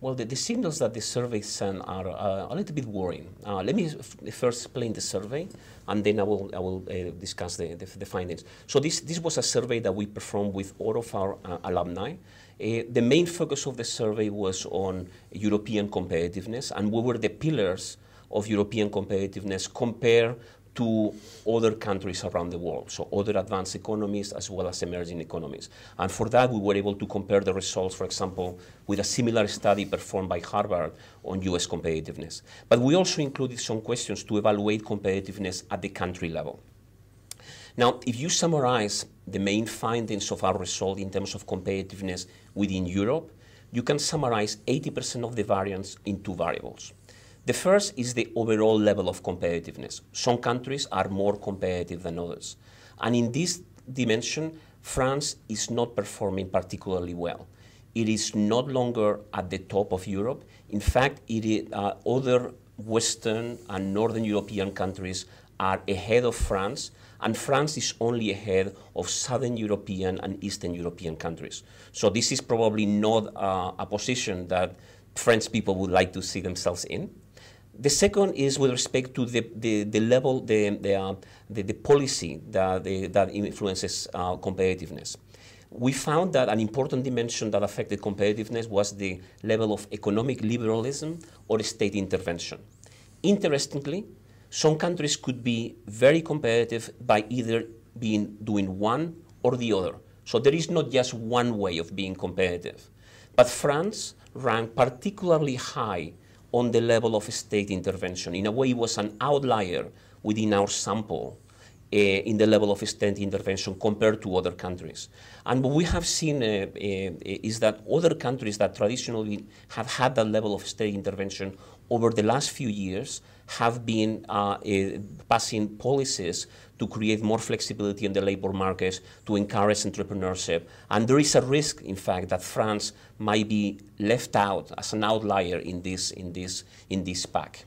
Well, the, the, signals that the survey sent are uh, a little bit worrying. Uh, let me first explain the survey, and then I will, I will uh, discuss the, the, the, findings. So this, this was a survey that we performed with all of our uh, alumni. Uh, the main focus of the survey was on European competitiveness, and we were the pillars of European competitiveness compared to other countries around the world, so other advanced economies as well as emerging economies. And for that, we were able to compare the results, for example, with a similar study performed by Harvard on US competitiveness. But we also included some questions to evaluate competitiveness at the country level. Now, if you summarize the main findings of our result in terms of competitiveness within Europe, you can summarize 80% of the variance in two variables. The first is the overall level of competitiveness. Some countries are more competitive than others. And in this dimension, France is not performing particularly well. It is not longer at the top of Europe. In fact, uh, other Western and Northern European countries are ahead of France, and France is only ahead of Southern European and Eastern European countries. So this is probably not uh, a position that French people would like to see themselves in. The second is with respect to the, the, the level, the, the, uh, the, the, policy that, the, that influences uh, competitiveness. We found that an important dimension that affected competitiveness was the level of economic liberalism or state intervention. Interestingly, some countries could be very competitive by either being doing one or the other. So there is not just one way of being competitive. But France ranked particularly high on the level of state intervention. In a way, it was an outlier within our sample uh, in the level of state intervention compared to other countries. And what we have seen uh, uh, is that other countries that traditionally have had that level of state intervention over the last few years have been uh, eh, passing policies to create more flexibility in the labor markets, to encourage entrepreneurship. And there is a risk, in fact, that France might be left out as an outlier in this, in this, in this pack.